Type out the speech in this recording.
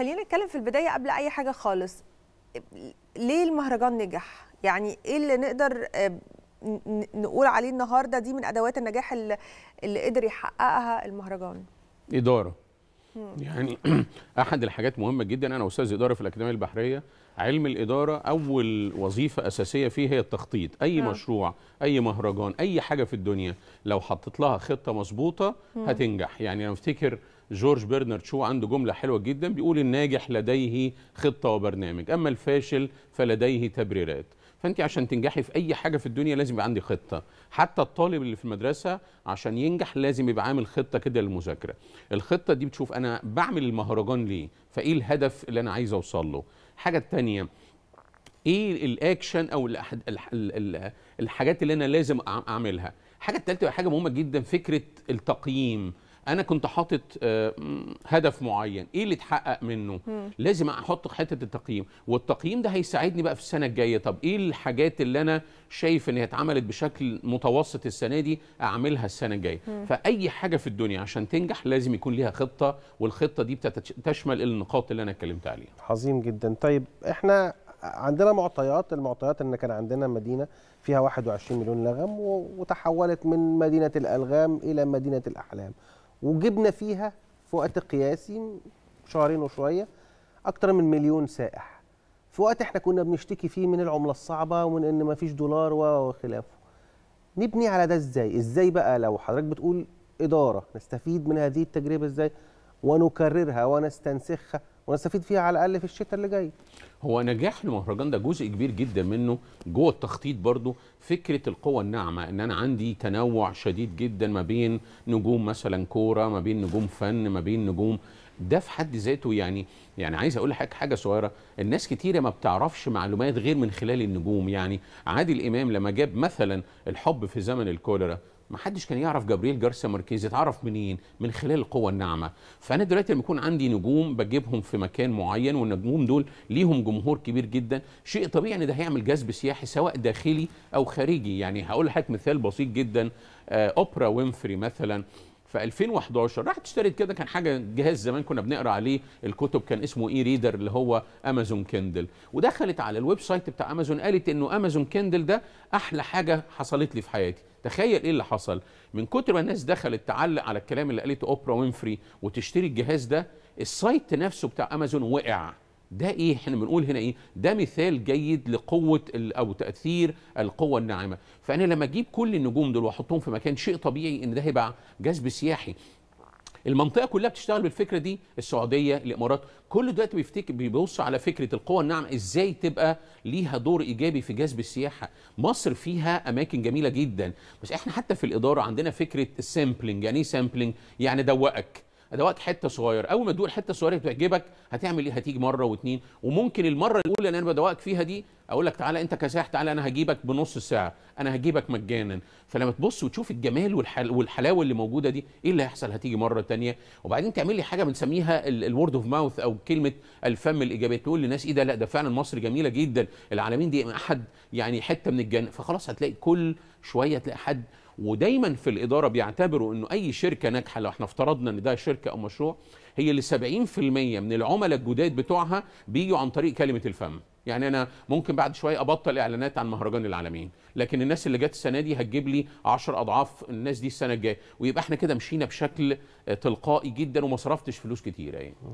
خلينا نتكلم في البدايه قبل اي حاجه خالص ليه المهرجان نجح يعني ايه اللي نقدر آه، نقول عليه النهارده دي من ادوات النجاح اللي, قدر يحققها المهرجان اداره يعني احد الحاجات مهمه جدا انا استاذ اداره في الاكاديميه البحريه علم الاداره اول وظيفه اساسيه فيه هي التخطيط اي ها. مشروع اي مهرجان اي حاجه في الدنيا لو حطيت لها خطه مظبوطه هتنجح يعني انا افتكر جورج برنارد شو عنده جملة حلوة جدا بيقول الناجح لديه خطة وبرنامج أما الفاشل فلديه تبريرات فانت عشان تنجحي في اي حاجه في الدنيا لازم يبقى عندي خطه حتى الطالب اللي في المدرسه عشان ينجح لازم يبقى عامل خطه كده للمذاكره الخطه دي بتشوف انا بعمل المهرجان ليه فايه الهدف اللي انا عايز اوصل له حاجه تانية ايه الاكشن او الحاجات اللي انا لازم اعملها الحاجه الثالثه حاجه مهمه جدا فكره التقييم انا كنت حاطط آه، هدف معين ايه اللي اتحقق منه مم. لازم احط حته التقييم والتقييم ده هيساعدني بقى في السنه الجايه طب ايه الحاجات اللي انا شايف ان هي اتعملت بشكل متوسط السنه دي اعملها السنه الجايه فاي حاجه في الدنيا عشان تنجح لازم يكون ليها خطه والخطه دي بتشمل النقاط اللي انا اتكلمت عليها عظيم جدا طيب احنا عندنا معطيات المعطيات ان كان عندنا مدينه فيها 21 مليون لغم وتحولت من مدينه الالغام الى مدينه الاحلام وجبنا فيها في وقت قياسي شهرين وشويه اكتر من مليون سائح في وقت احنا كنا بنشتكي فيه من العمله الصعبه ومن ان ما فيش دولار وخلافه نبني على ده ازاي ازاي بقى لو حضرتك بتقول اداره نستفيد من هذه التجربه ازاي ونكررها ونستنسخها ونستفيد فيها على الاقل في الشتاء اللي جاي هو نجاح المهرجان ده جزء كبير جدا منه جوه التخطيط برضو فكره القوى الناعمه ان انا عندي تنوع شديد جدا ما بين نجوم مثلا كوره ما بين نجوم فن ما بين نجوم ده في حد ذاته يعني يعني عايز اقول لحضرتك حاجه صغيره الناس كتيره ما بتعرفش معلومات غير من خلال النجوم يعني عادل امام لما جاب مثلا الحب في زمن الكوليرا ما حدش كان يعرف جبريل جارسيا ماركيز يتعرف منين من خلال القوة الناعمة فأنا دلوقتي لما يكون عندي نجوم بجيبهم في مكان معين والنجوم دول ليهم جمهور كبير جدا شيء طبيعي ان ده هيعمل جذب سياحي سواء داخلي أو خارجي يعني هقول لحضرتك مثال بسيط جدا آه، أوبرا وينفري مثلا في 2011 راحت اشتريت كده كان حاجه جهاز زمان كنا بنقرا عليه الكتب كان اسمه اي ريدر اللي هو امازون كندل ودخلت على الويب سايت بتاع امازون قالت انه امازون كندل ده احلى حاجه حصلت لي في حياتي تخيل ايه اللي حصل من كتر ما الناس دخلت تعلق على الكلام اللي قالته اوبرا وينفري وتشتري الجهاز ده السايت نفسه بتاع امازون وقع ده ايه احنا بنقول هنا ايه ده مثال جيد لقوه او تاثير القوه الناعمه فانا لما اجيب كل النجوم دول واحطهم في مكان شيء طبيعي ان ده هيبقى جذب سياحي المنطقه كلها بتشتغل بالفكره دي السعوديه الامارات كل دلوقتي بيفتكر بيبص على فكره القوى الناعمه ازاي تبقى ليها دور ايجابي في جذب السياحه مصر فيها اماكن جميله جدا بس احنا حتى في الاداره عندنا فكره السامبلنج يعني ايه سامبلنج يعني دوقك ادوات حته صغيره اول ما تدوق الحته الصغيره تعجبك هتعمل ايه هتيجي مره واثنين وممكن المره الاولى اللي انا بدوقك فيها دي اقول لك تعالى انت كساح تعالى انا هجيبك بنص ساعه انا هجيبك مجانا فلما تبص وتشوف الجمال والحل والحلاوه اللي موجوده دي ايه اللي هيحصل هتيجي مره ثانيه وبعدين تعمل لي حاجه بنسميها الورد اوف ماوث او كلمه الفم الايجابيه تقول للناس ايه ده لا ده فعلا مصر جميله جدا العالمين دي احد يعني حته من الجنه فخلاص هتلاقي كل شويه تلاقي حد ودايما في الاداره بيعتبروا انه اي شركه ناجحه لو احنا افترضنا ان ده شركه او مشروع هي اللي 70% من العملاء الجداد بتوعها بيجوا عن طريق كلمه الفم يعني انا ممكن بعد شويه ابطل اعلانات عن مهرجان العالمين لكن الناس اللي جت السنه دي هتجيب لي 10 اضعاف الناس دي السنه الجايه ويبقى احنا كده مشينا بشكل تلقائي جدا وما صرفتش فلوس كتيره يعني